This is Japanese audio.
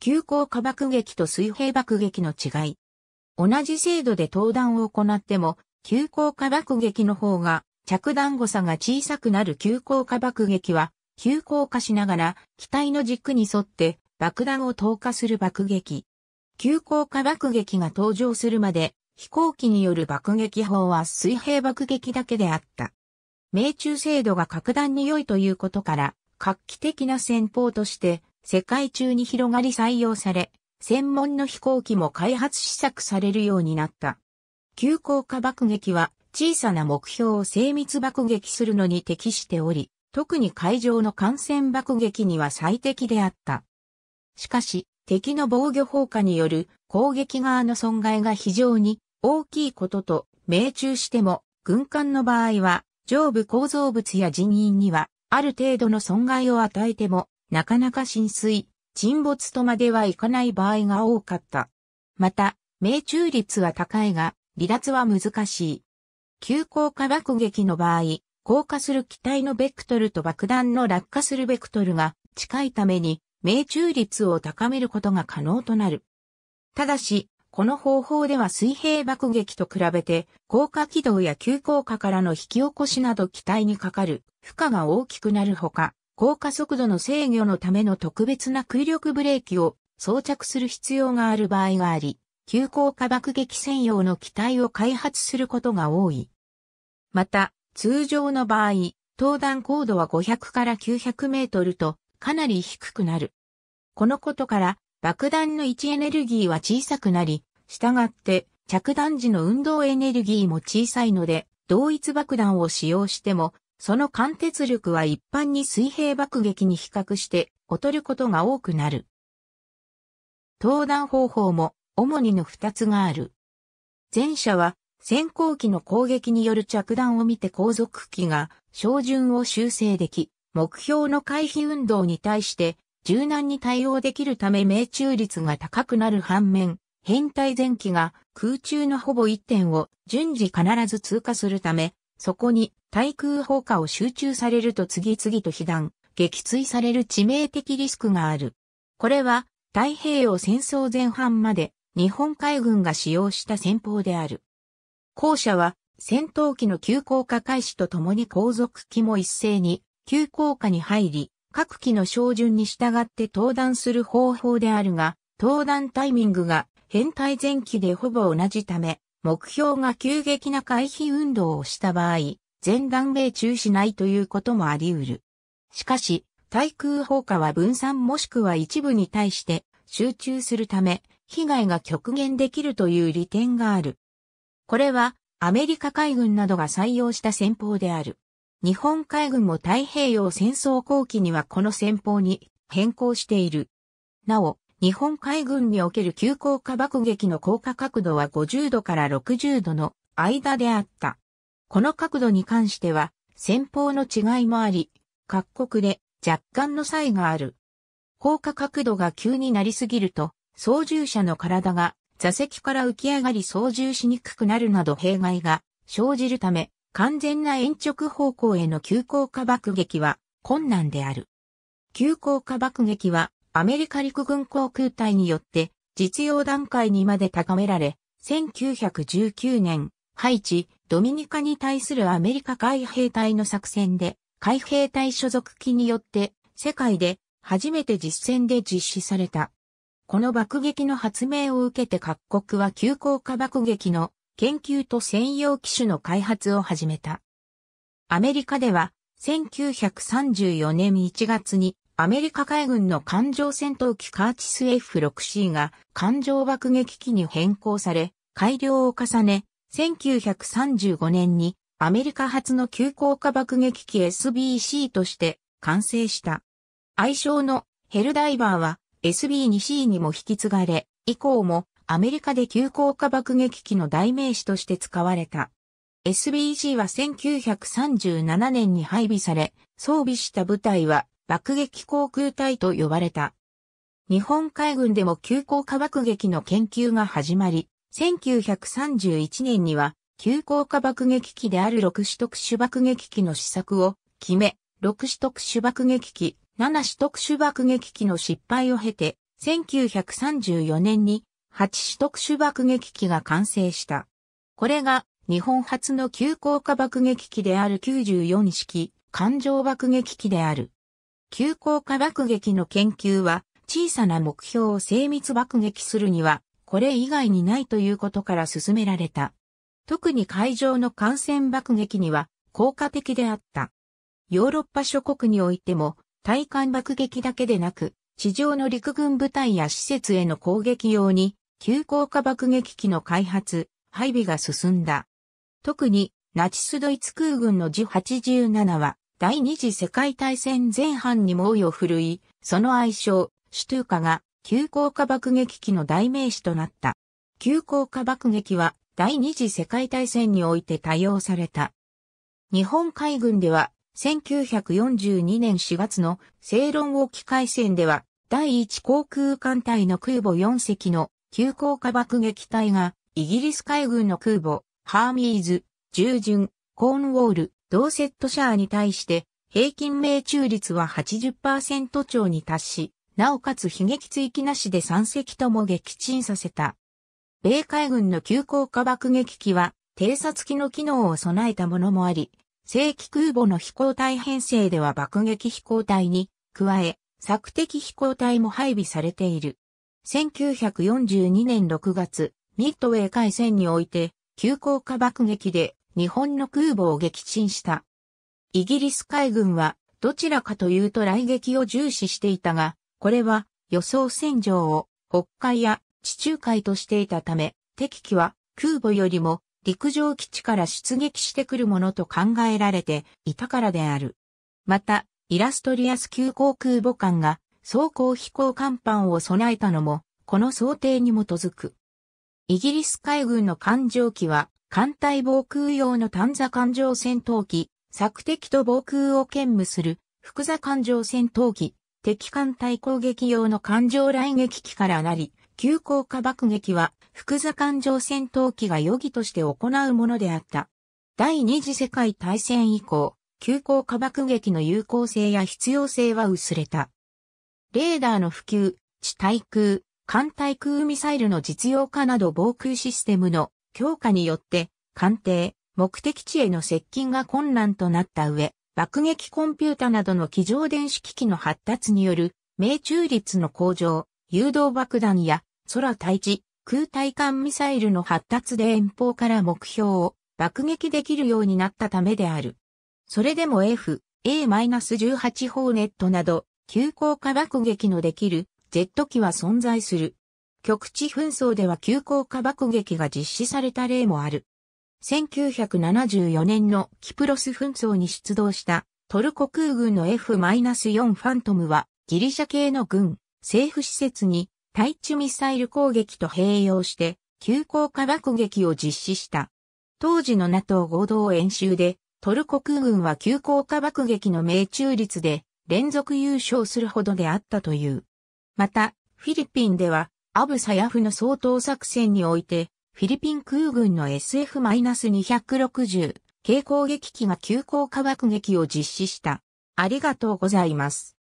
急降下爆撃と水平爆撃の違い。同じ精度で投弾を行っても、急降下爆撃の方が着弾誤差が小さくなる急降下爆撃は、急降下しながら機体の軸に沿って爆弾を投下する爆撃。急降下爆撃が登場するまで、飛行機による爆撃法は水平爆撃だけであった。命中精度が格段に良いということから、画期的な戦法として世界中に広がり採用され、専門の飛行機も開発試作されるようになった。急降下爆撃は小さな目標を精密爆撃するのに適しており、特に海上の艦船爆撃には最適であった。しかし、敵の防御砲火による攻撃側の損害が非常に大きいことと命中しても、軍艦の場合は上部構造物や人員にはある程度の損害を与えてもなかなか浸水、沈没とまではいかない場合が多かった。また、命中率は高いが、離脱は難しい。急降下爆撃の場合、降下する機体のベクトルと爆弾の落下するベクトルが近いために命中率を高めることが可能となる。ただし、この方法では水平爆撃と比べて、降下軌道や急降下からの引き起こしなど機体にかかる負荷が大きくなるほか、高加速度の制御のための特別な空力ブレーキを装着する必要がある場合があり、急降下爆撃専用の機体を開発することが多い。また、通常の場合、登壇高度は500から900メートルとかなり低くなる。このことから爆弾の位置エネルギーは小さくなり、従って着弾時の運動エネルギーも小さいので、同一爆弾を使用してもその貫徹力は一般に水平爆撃に比較して劣ることが多くなる。登壇方法も主にの二つがある。前者は先行機の攻撃による着弾を見て後続機が照準を修正でき、目標の回避運動に対して柔軟に対応できるため命中率が高くなる反面、編隊前機が空中のほぼ一点を順次必ず通過するためそこに対空砲火を集中されると次々と被弾、撃墜される致命的リスクがある。これは太平洋戦争前半まで日本海軍が使用した戦法である。後者は戦闘機の急降下開始とともに後続機も一斉に急降下に入り、各機の照準に従って登壇する方法であるが、登壇タイミングが編隊前期でほぼ同じため、目標が急激な回避運動をした場合、全弾命中しないということもあり得る。しかし、対空砲火は分散もしくは一部に対して集中するため、被害が極限できるという利点がある。これは、アメリカ海軍などが採用した戦法である。日本海軍も太平洋戦争後期にはこの戦法に変更している。なお、日本海軍における急降下爆撃の降下角度は50度から60度の間であった。この角度に関しては、先方の違いもあり、各国で若干の差異がある。降下角度が急になりすぎると、操縦者の体が座席から浮き上がり操縦しにくくなるなど弊害が生じるため、完全な延直方向への急降下爆撃は困難である。急降下爆撃はアメリカ陸軍航空隊によって実用段階にまで高められ、1919年、ハイチ、ドミニカに対するアメリカ海兵隊の作戦で、海兵隊所属機によって、世界で初めて実戦で実施された。この爆撃の発明を受けて各国は急降下爆撃の研究と専用機種の開発を始めた。アメリカでは1934年1月にアメリカ海軍の艦上戦闘機カーチス F6C が艦上爆撃機に変更され、改良を重ね、1935年にアメリカ初の急降下爆撃機 SBC として完成した。愛称のヘルダイバーは SB2C にも引き継がれ、以降もアメリカで急降下爆撃機の代名詞として使われた。SBC は1937年に配備され、装備した部隊は爆撃航空隊と呼ばれた。日本海軍でも急降下爆撃の研究が始まり、1931年には、急降下爆撃機である6種特殊爆撃機の試作を決め、6種特殊爆撃機、7種特殊爆撃機の失敗を経て、1934年に8種特殊爆撃機が完成した。これが日本初の急降下爆撃機である94式艦上爆撃機である。急降下爆撃の研究は、小さな目標を精密爆撃するには、これ以外にないということから進められた。特に海上の艦船爆撃には効果的であった。ヨーロッパ諸国においても、対艦爆撃だけでなく、地上の陸軍部隊や施設への攻撃用に、急降下爆撃機の開発、配備が進んだ。特に、ナチスドイツ空軍の G87 は、第二次世界大戦前半に猛威を振るい、その愛称、シュトゥーカが、急降下爆撃機の代名詞となった。急降下爆撃は、第二次世界大戦において多用された。日本海軍では、1942年4月の正論沖海戦では、第一航空艦隊の空母4隻の急降下爆撃隊が、イギリス海軍の空母、ハーミーズ、従順、コーンウォール、同セットシャアに対して平均命中率は80%超に達し、なおかつ悲劇追記なしで3隻とも撃沈させた。米海軍の急降下爆撃機は偵察機の機能を備えたものもあり、正規空母の飛行隊編成では爆撃飛行隊に加え、索敵飛行隊も配備されている。1942年6月、ミッドウェー海戦において、急降下爆撃で日本の空母を撃沈した。イギリス海軍はどちらかというと来撃を重視していたが、これは予想戦場を北海や地中海としていたため、敵機は空母よりも陸上基地から出撃してくるものと考えられていたからである。また、イラストリアス急航空母艦が装甲飛行甲板を備えたのも、この想定に基づく。イギリス海軍の艦上機は艦隊防空用の短座艦上戦闘機、索敵と防空を兼務する、複座艦上戦闘機、敵艦隊攻撃用の艦上来撃機からなり、急降下爆撃は、複座艦上戦闘機が予義として行うものであった。第二次世界大戦以降、急降下爆撃の有効性や必要性は薄れた。レーダーの普及、地対空、艦対空ミサイルの実用化など防空システムの強化によって、艦艇、目的地への接近が困難となった上、爆撃コンピュータなどの機上電子機器の発達による、命中率の向上、誘導爆弾や空対地、空対艦ミサイルの発達で遠方から目標を爆撃できるようになったためである。それでも F、A-18 ホーネットなど、急降下爆撃のできるジェット機は存在する。極地紛争では急降下爆撃が実施された例もある。1974年のキプロス紛争に出動したトルコ空軍の F-4 ファントムはギリシャ系の軍、政府施設に対地ミサイル攻撃と併用して急降下爆撃を実施した。当時の NATO 合同演習でトルコ空軍は急降下爆撃の命中率で連続優勝するほどであったという。また、フィリピンではアブサヤフの総統作戦において、フィリピン空軍の SF-260 軽攻撃機が急降下爆撃を実施した。ありがとうございます。